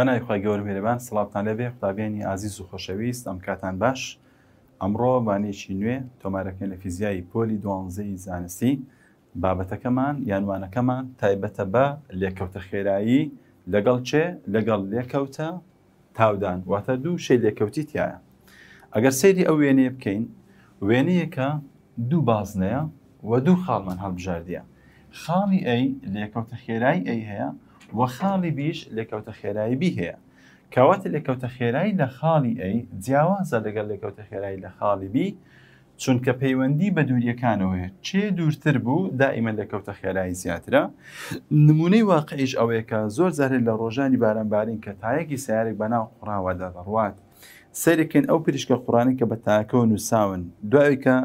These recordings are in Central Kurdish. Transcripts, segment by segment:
بەنایخوای گەورم هێرەبان سلااوان لەبێ قوتابیانی ئازیز و خۆشەویست ئەم کاتان باش ئەمڕۆ بانێکی نوێ تۆمارەکەن لە فیزیایی پۆلی دوانزەی زانستی بابەتەکەمان یانوانەکەمان تایبەتە بە لێکەوتە خێرایی لەگەڵ چێ لەگەڵ لێکەوتە تاودان واتە دوو شەی لێکەوتی تایە ئەگەر سەیری ئەو وێنێ بکەین وێنەیەکە دوو بازنەیە و دوو خاڵمان هەڵبژاردیە خاڵی ئەی لێکەوتە خێرایی ئەی هەیە وە خاڵی بیش لێکەوتە خێراییبی هەیە کەواتە لێکەوتە خێرایی لە خاڵی ئەی جیاوازە لەگەڵ لێکەوتە خێرایی لە خاڵی بی چونکە پەیوەندی بە دووریەکانەوەە چێ دوورتر بوو دائیمە لەکەوتە خێرایی زیاترە نمونەی واقعیش ئەوەیەکە زۆر زارێت لە ڕۆژانی بارەمبارین کە تایەکی سیارێک بەناو قڕاوەدا دەڕوات سەرێکن ئەو پریشکە قڕانی کە بە تاکە و نووساون دوایکە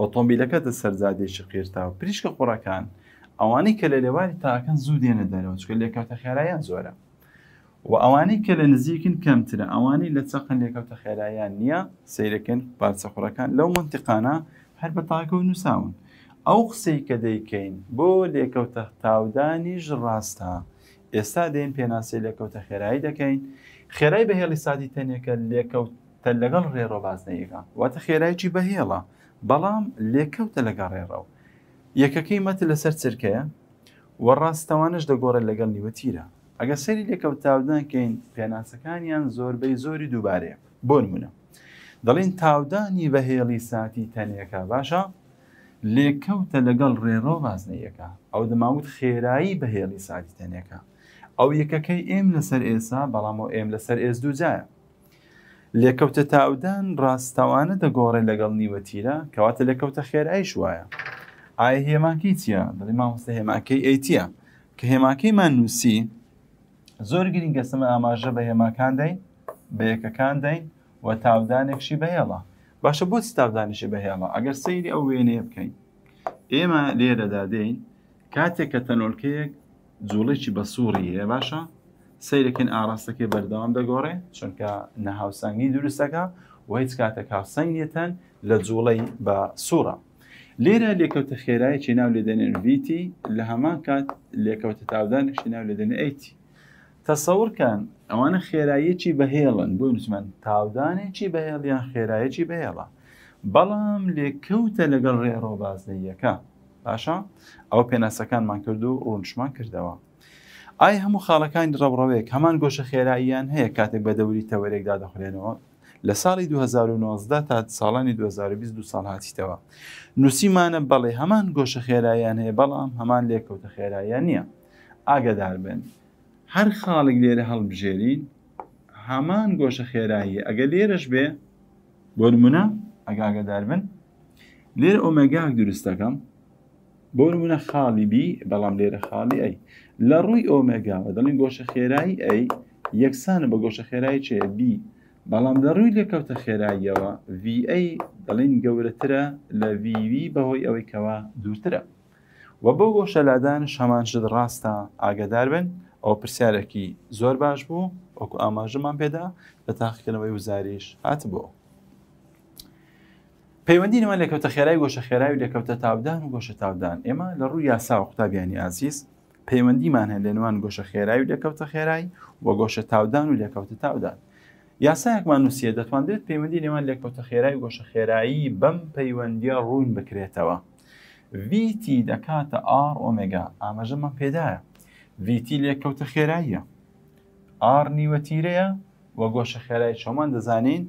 ئۆتۆمبیلەکە دە سەرزادێکی قیرتا و پریشکە قوڕەکان ئەوانەی کە لە لێواری تاکەن زوو دێنە دەرەوە چکە لێکاتە خێرایان زۆرە و ئەوانەی کە لە نزیکن کەمترە ئەوانی لە چەقن لێکەوتە خێرایان نییە سیرەکەن پارچەخورەکان لەو منتیقانە هەر بە تاکە و نووساون ئەو قسەی کە دەیکەین بۆ لێکەوتە تاودانیش ڕاستە ئێستا دێن پێناسی لێکەوتە خێرایی دەکەین خێرای بەهێڵی سادی تەنێکە لێکەوتە لەگەڵ ڕێڕۆ باز نەیەکە واتە خێرایکی بەهێڵە بەڵام لێکەوتە لەگەڵ ڕێڕەوە یەکەکەی مەتە لەسەر چرکەیە وە ڕاستەوانش دەگۆڕێت لەگەڵ نیوەتیرە ئەگە سەری لێکەوت تاودانکەین پێناسەکانیان زۆربەی زۆری دووبارەیە بۆ نمونە دەڵین تاودانی بەهێڵی ساتی تەنەکە باشە لێکەوتە لەگەڵ ڕێڕۆ بازنەیەەکە ئەو دەماوت خێرایی بەهێڵی سادی تەنەکە ئەو یەکەکەی ئێم لەسەر ئێسا بەڵامەوە ئێم لەسەر ئێز دووجایە لێکەوتە تاودان ڕاستەوانە دەگۆڕێ لەگەڵ نیوەتیرە کەواتە لێکەوتە خێرایی شوایە ئایا هێماکەی چییە دڵی مامۆستا هێماکەی ئەیتیە کە هێماکەیمان نووسی زۆر گرنگگە سمە ئاماژە بە هێماکان دەین بە یەکەکان دەین و تاودانێکشی بەهێڵە باشە بۆچی تاودانیشی بەهێڵە ئەگەر سەیری ئەو وێنێ بکەین ئێمە لێرەدا دەین کاتێک کە تەنۆلکەیەک جوڵێکی بە سووری هەیە باشە سیرەکەن ئاراستەکە بەردەوام دەگۆڕێ چونکە نەهاوسنگی دروستەکە و هیچ کاتێک هاوسنگ نیەتەن لە جوڵەی بە سوورە لێرە لێکەوتە خێرایەکی ناو لێدەنێن ڤیتی لە هەمان کات لێکەوتە تاودانشی ناو لێدەنە ئەیتی تەسەورکەن ئەوانە خێراییەکی بەهێڵن بۆ نوزمەن تاودانێکی بەهێڵیان خێرایەکی بەهێڵە بەڵام لێکەوتە لەگەڵ ڕێڕۆبازنەیەکە باشە ئەو پێناسەکانمان کردو و ڕونشمان کردەوە ئای هەموو خاڵەکانی ڕەبڕەوەیەک هەمان گۆشە خێراییان هەیە کاتێک بە دەوری تەوەرێکدا دەخولێنەوە لە ساڵی 2019 تا ساڵانی 2020 ساڵ هاتیتەوە نووسیمانە بەڵێ هەمان گۆشە خێراییان هەیە بەڵام هەمان لێککەوتە خێراییان نییە ئاگدار بن هەر خاڵک لێرە هەڵبژێرین هەمان گۆشە خێرایی ئەگە لێرەش بێ بۆرمونە ئەگاگەدار بن لێرە ئۆمەگاک دروستەکەم بۆرمونە خاڵی بی بەڵام لێرە خاڵی ئەی لە ڕووی ئۆمەگاوە دەڵین گۆشە خێرایی ئەی یەکسانە بە گۆشە خێرایی چێ بی بەڵام لە ڕووی لێکەوتە خێراییەوە VA دەڵین گەورەترە لە VV بەهۆی ئەوەی کەوا دوورترە وە بۆ گۆشەلادانش هەمان شت ڕاستە ئاگدار بن ئەو پرسیارێکی زۆر باش بوو وەکو ئاماژەمان پێدا لە تاقیکردنەوەی وزاریش هات بوو. پەیوەندی نەوە لەکەوتە خێرای گۆشە خێرای و لەکەوتە تاودان و گۆشە تاودان ئێمە لە ڕووی یاسا و قوتابیانی ئازیز پەیوەندیمان هەن لە نوان گۆشە خێرای و لەکەوتە خێرای وە گۆشە تاودان و لەکەوتە تاودان یاسایەکمان نووسە دەتوانێت پەیوەندی نێوان لێککەوتە خێرایی گۆشە خێرایی بەم پەیوەندیە ڕوون بکرێتەوە. VT دەکاتە R ئۆمێگا ئاماژەمە پێدایە. VT لێککەوتە خێراییە. R نیوەتیرەیە وە گۆشە خێرای چۆمان دەزانین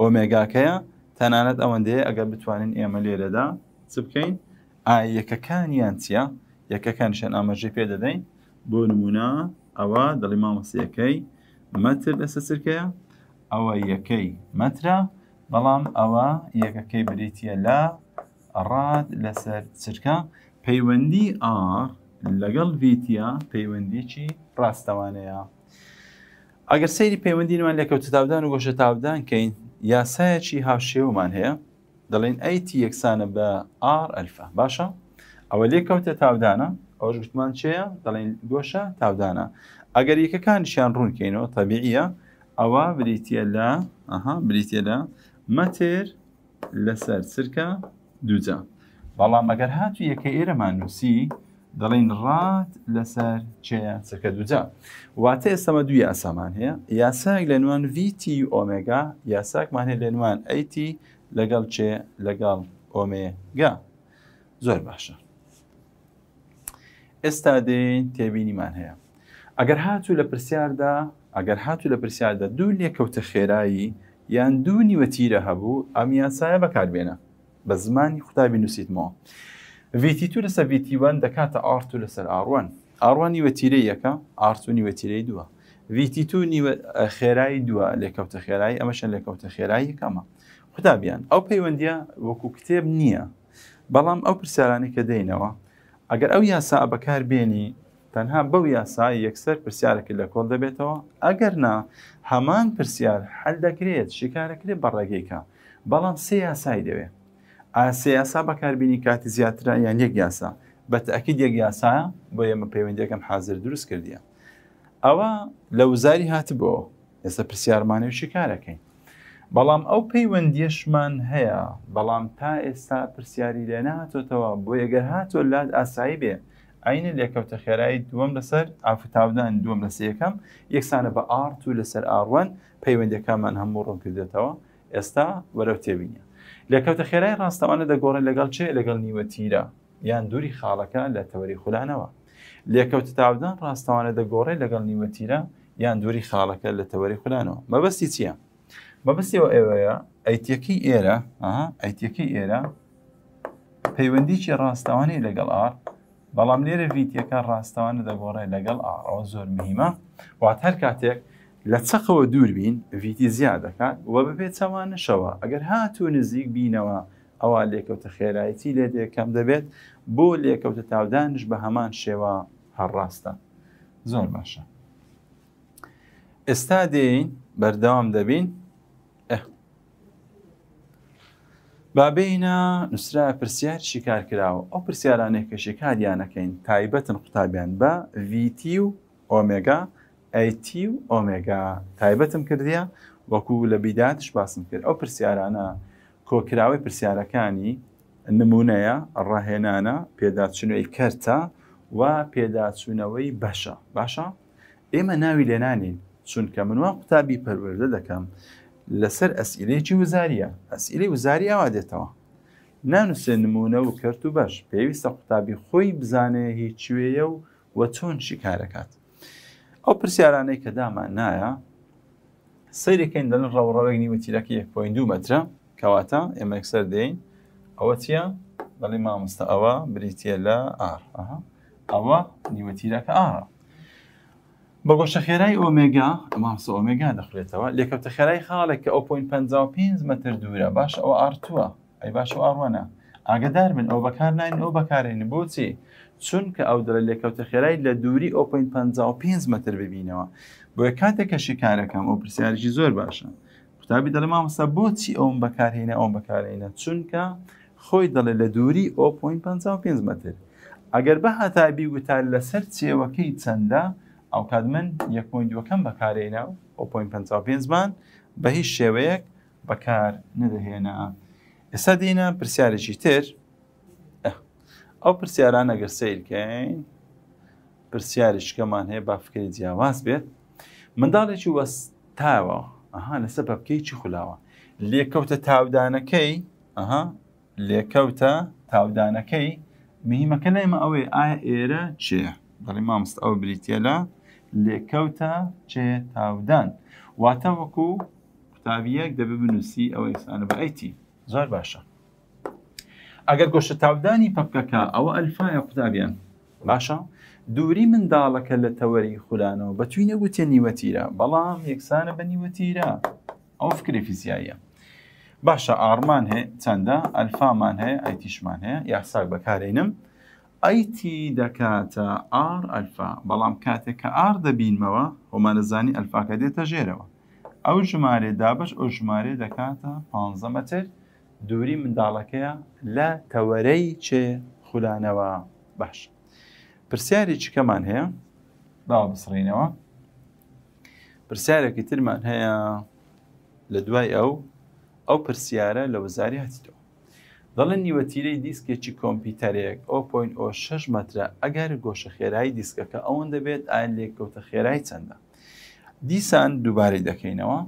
ئۆمێگاکەیە تەنانەت ئەوەندەیە ئەگە بتوانین ئێمە لێرەدا چ بکەین یەکەکانیان چیە یەکەکانشان ئاماژێ پێ دەدەین بۆ نمونە ئەوە دڵی مامەسیەکەی مەتر لەسەسرکەیە ئەوە یەکەی مەترە بەڵام ئەوە یەکەکەی بریتە لە ڕاد لەسەر چرکە پەیوەندی ئار لەگەڵ ڤیتیا پەیوەندیکی ڕاستەوانەیە ئەگەر سەیری پەیوەندینمان لەکەوت تاودان و گۆشە تاودانکەین یاسایەکی هاوشێومان هەیە دەڵێن ئەیتی یەکسانە بە ئار ئەلفە باشە ئەوە لێکەوتە تاودانە ئەوش گوتمان چەیە دەڵێن گۆشە تاودانە ئەگەر یەکەکانیشیان ڕوونکەینەوە تەبیعە ئەوە بریتە لە ئەها بریتە لە مەتر لەسەر سرکە دووجە بەڵام ئەگەر هاتو یەکە ئێرەمان نووسی دەڵین ڕات لەسەر چێە سەکە دووجە واتە ئێستەمە دوو یاسامان هەیە یاساک لە نوان VT ئۆمێگا یاساکمان هەیە لە نوان ئەیT لەگەڵ چێ لەگەڵ ئۆمێگا زۆر باشە ئێستا دێن تێبینیمان هەیە ئەگەر هاتوو لە پرسیاردا ئەگەر هاتو لە پرسیاردا دوو لێکەوتە خێرایی یان دوو نیوەتیرە هەبوو ئەمیاسایە بەکاربێنە بە زمانی خوتابی نووسیتمەوە. VT2 لەسەر VT1 دەکاتە ئارتو لەسەر ئاڕوان ئاڕوان نیوەتیرە یەکە ئارتو نیوەتیرەی دووە VT2 خێرایی دووە لێکەوتە خێرایی ئەمەشە لێکەوتە خێرایی یەکەمە خوددابیان ئەو پەیوەندیە وەکو کتێب نییە بەڵام ئەو پرسیارانی کە دێنەوە ئەگەر ئەو یاسا بەکار بێنی تەنها بەو یاسایی یەکسەر پرسیارەکە لە کۆڵ دەبێتەوە ئەگەر نا هەمان پرسیار هەل دەکرێت شکارەکرێت بە ڕێگەیکە بەڵام سێ یاسای دەوێت ئاسێ یاسا بەکاربیینی کاتی زیاترە یان یەک یاسا بە تاکید یەک یاسایە بۆ ئێمە پەیوەندەکەم حاضر دروست کردیە ئەوە لە وزاری هاتبەوە ئێستا پرسیارمانی و شکارەکەین بەڵام ئەو پەیوەندیشمان هەیە بەڵام تا ئێستا پرسیاری لێ نهاتۆتەوە بۆ یەگەر هاتۆ لاد ئاسایی بێ ئاینە لێکەوتە خێرایی دووەم لەسەر ئافتاودان دووەم لە سەکەم یەکسانە بە ئار تو لەسەر ئاڕوان پەیوەندەکانمان هەموو ڕۆن کردێتەوە ئێستا وەرەو تێبینە لێکەوتە خێرای ڕاستەوانە دەگۆڕن لەگەڵ چێ لەگەڵ نیوە تیرە یان دووری خاڵەکە لە تەوەری خولانەوە لێکەوتە تاودان ڕاستەوانە دەگۆڕێ لەگەڵ نیوە تیرە یان دووری خاڵەکە لە تەوەری خولانەوە مەبەستی چییە؟ مەبستیەوە ئێوەیە ئەیتەکی ئێرە ئەیتەکی ئێرە پەیوەندیی ڕاستەوانی لەگەڵ ئار بەڵام لێرە ڤیتەکە ڕاستەوانە دەگۆڕێ لەگەڵ ئاڕەوە زۆر مهمە وات هەر کاتێک لە چەقەوە دوور بین ڤیتی زیاد دەکات وە بەبێت چاوانشەوە ئەگەر هاتوو نزیک بینەوە ئەوە لێکەوتە خێرایەتی لێ دێکەم دەبێت بۆ لێکەوتە تاودانش بە هەمان شێوە هەرڕاستە زۆر باشە ئێستا دێین بەردەوام دەبین بابینە نووسرا پرسیارشی کار کراوە ئەو پرسیارانێک کە شکاریانەکەین تایبەتن قوتابیان بە VT و ئۆمێگا ئەT و ئۆمێگا تایبەتم کردیا وەکوو لە بیداتش باسم کرد ئەو پرسیارانە کۆکراوی پرسیارەکانی نمونەیە ڕاهێنانە پێداچنەوەی کەرتە و پێداچوونەوەی بەشە باشە ئێمە ناوی لێنانین چونکە منوە قوتابی پەروەردە دەکەم لەسەر ئەسئلەیەکی وزاریە ئەسئلەی وزاری ئاوا دێتەوە نانووسێ نمونە و کرد و بەش پێویستە قوتابی خۆی بزانێ هیچوێیە و وە چۆنشی کارەکات ئەو پرسیارانەی کە دامان نایە سیرەکەین دەن ڕەوڕەوەی نیوەتیرەکە 1.2 مترە کەواتە ئێمەکسەر دێین ئەوە چیە بەڵی مامۆستا ئەوە بریتە لە ئار ئەوە نیوەتیرەکە ئارە بە گۆشە خێرای ئۆمێگا ئەمامسە ئۆمێگا دەخلێتەوە لێکەوتە خێرای خاڵێک کە ئەو پوین 55 مەتر دوورە باش ئەو ئارتووە ئەی باش و ئاڕوانە ئاگدار بن ئەو بەکار نین ئەو بەکارێنی بۆچی چونکە ئەو دەرە لێکەوتە خێرای لە دووری ئەو پوین 55 مەتر ببینەوە بۆ کاتێک کەشی کارەکەم ئەو پرسیارژی زۆر باشە قوتابی دەڵ مامەسە بۆچی ئەوم بەکارهێنە ئەوم بەکارێنە چونکە خۆی دەڵێ لە دووری ئەو پوین 55 مەتر ئەگەر بە هەتابی وتار لەسەر چێوەکەی چەندە ئەو کات من 1.2ەکەم بەکارێنا و 0.5مان بە هیچ شێوەیەک بەکار نەدەهێنا ئێستا دێنە پرسیارێکی تر ئەو پرسیاران ئەگەر سیرکەین پرسیارشکەمان هەیە با فکری جیاواز بێت منداڵێکی وەستاوە ئەها لەسە بە بکەی چی خولاوە لێکەوتە تاودانەکەی ئەها لێکەوتە تاودانەکەی مهمەکە لێمە ئەوەی ئایا ئێرە چێ دەڵی مامست ئەو بریتە لە لێکەوتە چێ تاودان واتە وەکو قوتابیەک دەبێ بنووسی ئەوە ئسانە بە ئەیتی زۆر باشە ئەگەر گۆشە تاودانی پەپکەکە ئەوە ئەلفاایە قوتابیان باشە دووری منداڵەکە لە تەوەری خولانەوە بە توینە گوتێ نیوەتیرە بەڵام یەکسانە بە نیوەتیرە ئەو فکری فیزیاییە باشە ئارمان هەیە چەندە ئەلفامان هەیە ئەیتیشمان هەیە یاساک بەکارێنم ئەیتی دەکاتە ئار ئەلفا بەڵام کاتێک کە ئار دەبینمەوە هۆمانەزانی ئەلفاکە دێتە ژێرەوە ئەو ژمارێ دابش ئەو ژمارێ دەکاتە پ مەتر دووری منداڵەکەیە لە تەوەرەی چێ خولانەوە باش پرسیاری چکەمان هەیە باوە بسڕینەوە پرسیارێکی ترمان هەیە لە دوای ئەو ئەو پرسیارە لە وەزاری هاتیتەوە دەڵێن نیوەتیرەی دیسکێکی کۆمپیوتەرەیەک 0.6 مەترە ئەگەر گۆشە خێرایی دیسکەکە ئەوەن دەبێت ئاەن لێککەوتە خێرای چەندە دیسان دووبارەی دەکەینەوە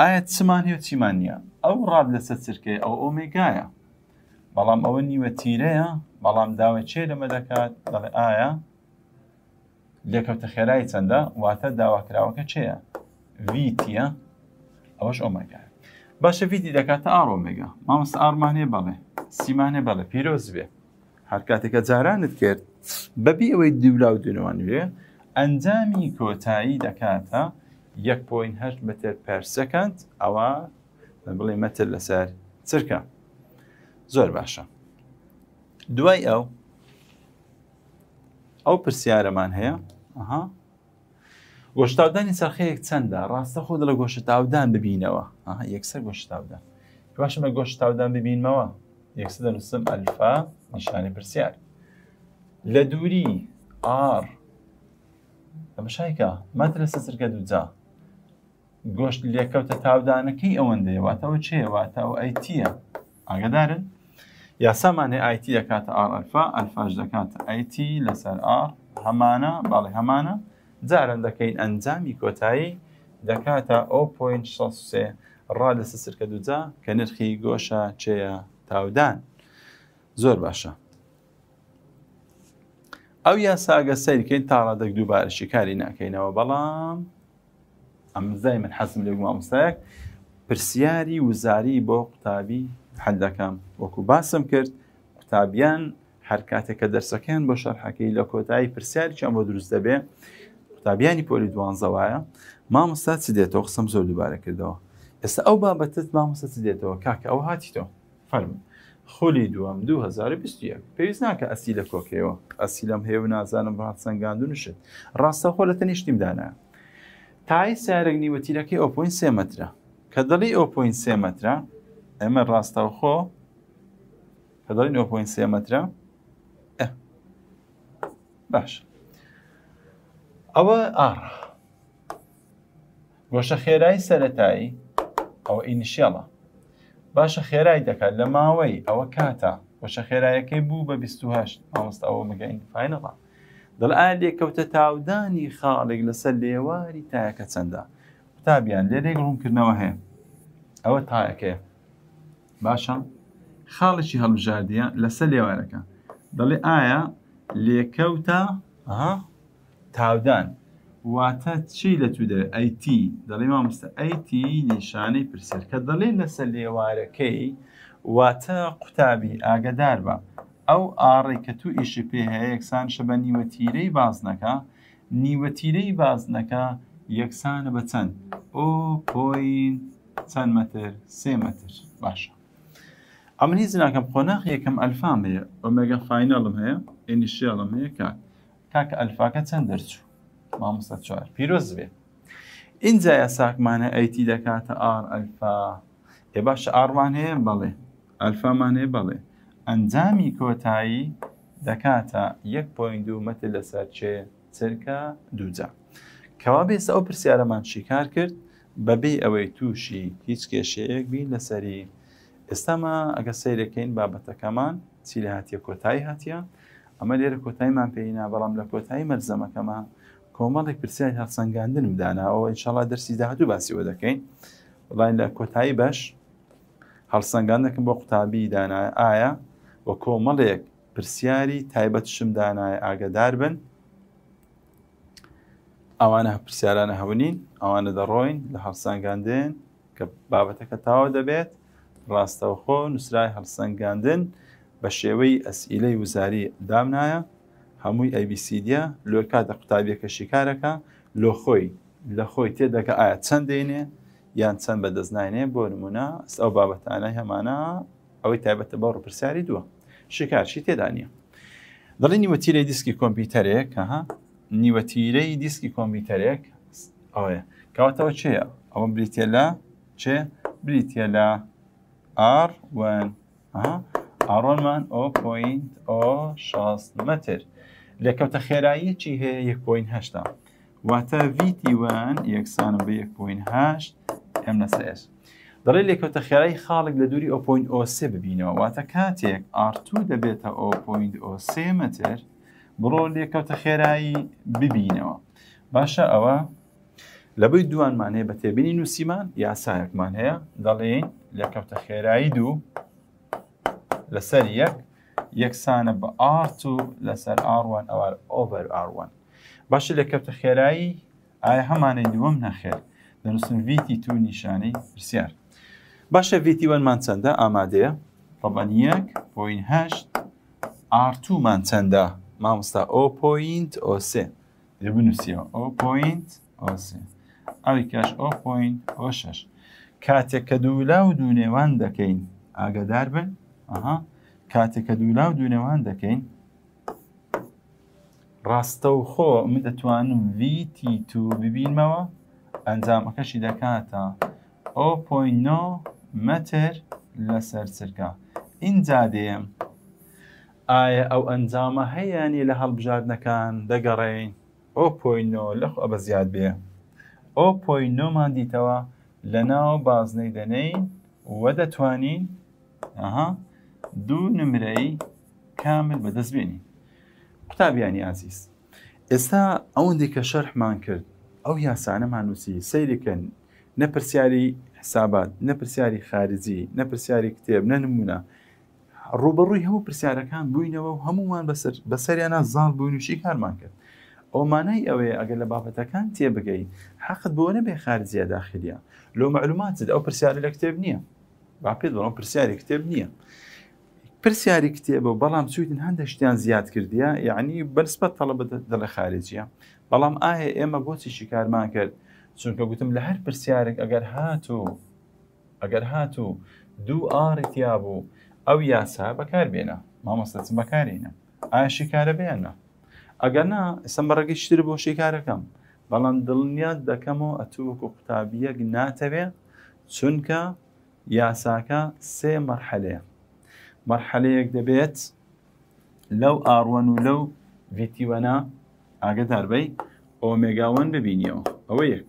ئایا چمان هێ و چیمان نییە ئەو ڕاد لەسەر چرکەی ئەو ئۆمێگایە بەڵام ئەوە نیوە تیرەیە بەڵام داوە چێ لەمە دەکات دەڵێ ئایا لێکەوتە خێرای چەندە واتە داواکراوەکە چێە ویتیە ئەوەش ئۆمەگای باشە ویدی دەکاتە ئاڕۆمێگا مامەستا ئارمانێ بەڵێ سیمانێ بەڵێ پیرۆز بێ هەر کاتێکە جارانت کرد بەبی ئەوەی دوولااو دونوان وێ ئەنجامی کۆتایی دەکاتە 1.8 متر پرسەکەند ئەوە بڵێ مەتر لەسەر چرکە زۆر باشە دوای ئەو ئەو پرسیارەمان هەیە ئەها گۆشتاودانی سەرخەیەک چەندە ڕاستە خۆ لە گۆشتاودان ببینەوە یەکسەر گۆشتاودان باشم بە گۆشتاودان ببینمەوە یەکسە دەنووسم ئەلفا نیشانە پرسیار لە دووری ئار ئەمەشایکە مەترە سەرگە دوجا گۆشت لێکەوتە تاودانەکەی ئەوەندەیەواتەوە چێواتەوە ئەیتیە ئاگدارن یاسامانێ ئایتی دەکاتە ئار ئەلفا ئەلفاش دەکاتە ئەیتی لەسەر ئار هەمانە باڵی هەمانە جاران دەکەین ئەنجامی کۆتایی دەکاتە 0.6 ڕادە سسرکە دوجا کە نرخی گۆشە چێە تاودان زۆر باشە ئەو یاساگە سیرکەین تاڕادێک دووبارەشی کاری ناکەینەوە بەڵام ئەمزای من حەزم لێ مامۆستایەک پرسیاری وزاری بۆ قوتابی حەلەکەم وەکو باسم کرد قوتابیان هەر کاتێککە دەرسەکەیان بۆ شەرحەکەی لە کۆتایی پرسیاری چەند بۆ دروست دەبێ قوتابیانی پۆلی دوانزەوایە مامۆستا چ دێتەوە قسم زۆر دووبارە کردەوە ئێستا ئەو بابەتت مامۆستا چ دێتەوە کاکە ئەو هاتیتۆ فەرمی خولی دووەم 2020 پێویست ناکە ئەسی لە کۆکەوە ئەسی لەم هێو نازانم ڕات سنگاندون شت ڕاستە خۆ لە تەنیشتیم دانایە تای سارەگنی وەتیرەکەی ئۆپۆین سێمەترە کە دڵی ئۆپۆین سێمەترە ئەمە ڕاستەوخۆ کە دڵین ئۆپۆین سێمەترە باش ئەوە ئار گۆشە خێرایی سەتایی ئەوە ئینیشیڵە باشە خێرای دەکات لە ماوەی ئەوە کاتە وەشە خێرایەکەی بوو بە 28 مامۆست ئەوە مگەین فینەڵە دڵئان لێککەوتە تاودانی خاڵێک لەسەر لێواری تایەکە چەندە تابیان لێرێک ڕوونکردنەوە هەیە ئەوە تایەکێ باشە خاڵێکی هەڵبژاردیە لەسەر لێوارەکە دەڵێ ئایا لێکەوتە ئەها تاودان واتە چی لە تو دەوێت ئەیتی دەڵێ مامۆستا ئەیتی نیشانەی پرسەرکە دەڵێ لەسەر لێوارەکەی واتە قوتابی ئاگدار بە ئەو ئاڕێک کە تو ئیشی پێ هەیە یەکسان شە بە نیوەتیرەی بازنەکە نیوەتیرەی بازنەکە یەکسانە بە چەند ئۆ پۆین چەند مەتر سێ مەتر باشە ئەمنی زناکەم خۆناخ یەکەم ئەلفام هەیە ئۆمەگە فینەڵم هەیە ئێنیشیڵم هەیە کات کاکە ئەلفاکە چەند دەرچوو مامۆستا چوار پیرۆز بێت اینجایە ساکمانە ئەیتی دەکاتە ئار ئەلفا ێ باشە ئاروان هەیە بەڵێ ئەلفامان هەیە بەڵێ ئەنجامی کۆتایی دەکاتە یەک پوین دو مەتر لەسەر چێ چرکە دووجا کەوا بێستا ئەو پرسیارەمان شیکار کرد بەبێ ئەوەی تووشی هیچ کێشەیەک بین لەسەری ئێستامە ئەگە سیرەکەین بابەتەکەمان چی لە هااتە کۆتایی هاتیە ئەمە لێرە کۆتاییمان پێینا بەڵام لە کۆتایی مەرزەمەکەمە کۆمەڵێک پرسیای هەڵسەنگاندنم داناەوە ئینشاڵا دەرسی داهاتوو باسیەوە دەکەین وڵین لە کۆتایی بەش هەڵسەنگاندەکەم بۆ قوتابی دانای ئایا وە کۆمەڵێک پرسیاری تایبەتشم دانای ئاگدار بن ئەوانە پرسیارانە هەونین ئەوانە دەڕۆین لە هەڵسەنگاندن کە بابەتەکە تاوا دەبێت ڕاستەوخۆ نووسرای هەڵسەنگاندن و بە شێوەی ئەسئیلەی وزاری دامنایە هەمووی ئەیبیسیدە لۆ کاتە قوتابیەکە شیکارەکە لۆ خۆی لە خۆی تێدەکە ئایا چەندێنێ یان چەند بە دەستناینێ بۆ نمونە ئەو بابەتانە هەمانە ئەوەی تایبەتە بە ڕپرسیاری دووە شکارشی تێدا نیە دڵی نیوەتیرەی دیسکی کۆمپیوتەرەیەک ها نیوەتیرەی دیسکی کۆمپیوتەرێک ئەوەیە کەواتەوە چێە ئەوە بریتێ لە چێ بریتە لە R1 ها ئاڕۆنمان ئۆ پوینت ئۆ شاست مەتر لەکەوتە خێراییەکی هەیە یەک پوین هەشتا واتە VT1 یەکسانم بە یەک پوین هەشت MNSS دەڵێ لێکەوتە خێرایی خاڵک لە دووری ئۆپۆین ئۆسێ ببینەوە واتە کاتێک R2 دەبێتە ئۆپۆین ئۆسێ مەتر بڕۆ لێکەوتە خێرایی ببینەوە باشە ئەوە لەبی دوانمان هەیە بە تێبینی نووسیمان یاسایەکمان هەیە دەڵێن لە کەوتە خێرایی دوو لەسەر یەک یەکسانە بە ئارت و لەسەر ئاڕوان ئەوە ئۆبەر ئاڕوان باشە لە کەوتە خێرایی ئایا هەمانەی دووەم نەخێر دەنووسن ویتی تو نیشانەی پرسیار باشە ویتی وەنمان چەندە ئامادەیە ڕبەن یەک پوین هەشت ئارتومان چەندە مامۆستا ئۆ پوینت ئۆسێ دەبنووسیەوە ئۆ پوینت ئۆسێ ئەوی کەش ئۆ پوین ئۆ شەش کاتێک کە دوو لا و دوو نێوان دەکەین ئاگدار بن کاتێککە دوولاو دوونێوان دەکەین ڕاستە و خۆ من دەتوانم VT تو ببینمەوە ئەنجامەکەشی دەکاتە ئۆ.9 مەتر لەسەر سرکە اینجا دێم ئایا ئەو ئەنجامە هەیەنی لە هەڵبژاردنەکان دەگەڕین ئۆ.9 لەخ ئەبە زیاد بێ ئۆ.9مان دیتەوە لە ناو بازنەی دەنەین وە دەتوانین ئەها دوو نمرەی کامل بەدەستبێنی قوتابیانی ئازیست ئێستا ئەوەندێکە شەرحمان کرد ئەو یاسانەمان نووسی سیرکەن نەپرسیاری حسابات نەپرسیاری خارجی نەپرسیاری کتێب نەنمونە ڕوبڕووی هەموو پرسیارەکان بووینەوە و هەمووان بەسەریانە زال بوونیشی کارمان کرد ئەومانەی ئەوەیە ئەگەر لە بابەتەکان تێبگەی حەقت بۆ نەبێ خارجیە داخلیە لۆ معلوماتت ئەو پرسیارە لە کتێب نییە با پێت بڵم پرسیاری کتێب نییە پرسیاری کتێبە بەڵام سوودن هەندە شتیان زیاد کردیە یعنی بەنسبەت تەڵب دەڵە خارجیە بەڵام ئایا ئێمە بۆچیشی کارمان کرد چونکە گوتم لە هەر پرسیارێک ئەگەر هاتوو ئەگەر هاتوو دوو ئاڕێکیا بوو ئەو یاسا بەکار بێنە مامەستەچ بەکارینە ئایا شکارە بێنە ئەگەنا سم بەڕێگەی شتر بۆ شکارەکەم بەڵام دڵنیات دەکەمەوە ئەتووەکو قوتابیەک ناتەوێ چونکە یاساکە سێ مەرحەلەیە مەرحەلەیەک دەبێت لەو ئاڕوان و لەو ڤیتیوەنا ئاگداربەی ئۆمێگاوان ببینیەوە ئەوە یەک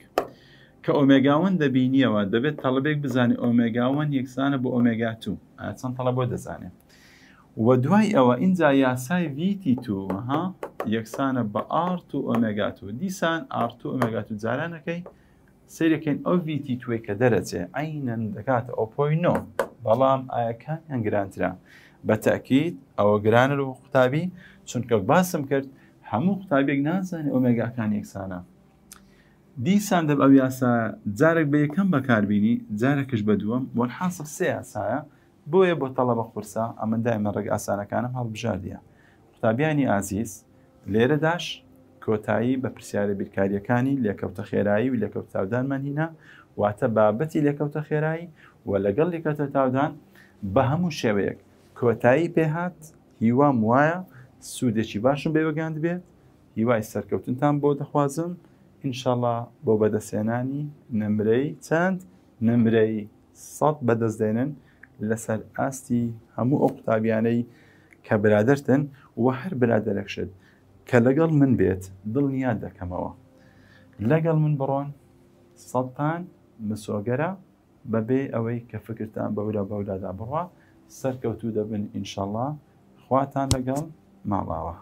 کە ئۆمێگاون دەبینیەوە دەبێت تەڵبێک بزانانی ئۆمێگاون یەکسانە بۆ ئۆمێگاتو چەند تەڵە بۆ دەزانێت وە دوای ئەوە اینجا یاسای ویتی توها یەکسانە بە ئارت و ئۆمێگات و دیسان ئارت و ئۆمێگات و جارانەکەی سیرەکەین ئەو ویتی توێ کە دەرەچێ عینەن دەکاتە ئۆپۆی نۆ بەڵام ئایەکانیان گرانترا بە تاکیید ئەوە گرانر و قوتابی چونکە باسم کرد هەموو قوتابێک نازانێت ئۆمێگاکان یەکسانە دیسان دەب ئەو یاسا جارێک بە یەکەم بەکاربیانی جارێکش بە دووەم وەن حاسب سێ یاسایە بۆیە بۆ تەڵە بە قورسا ئەمەندای من ڕێگ ئاسانەکانم هەڵبژاردیە قوتابیانی ئازیز لێرەداش کۆتایی بە پرسیارە بیرکاریەکانی لێکەوتە خێرایی و لێکەوت تاودانمان هینە واتە بابەتی لێکەوتە خێرایی و لەگەڵی کەتە تاودان بە هەموو شێوەیەک کۆتایی پێهات هیوام وایە سوودێکی باشم بێوەگەاند بێت هیوای سەرکەوتنتان بۆ دەخوازم ئینشاءله بۆ بەدەستێنانی نمرەی چەند نمرەی سەد بەدەستدێنن لەسەر ئاستی هەموو ئەو قوتابیانەی کە برادرتن و هەر برادەرەکشت کە لەگەڵ من بێت دڵنیاد دەکەمەوە لەگەڵ من بڕۆن سەدتان مسۆگەرە بەبێ ئەوەی کە فکرتان بەورە بەورادا بڕە سەرکەوتوو دەبن ئینشاءله خواتان لەگەڵ ماڵاوە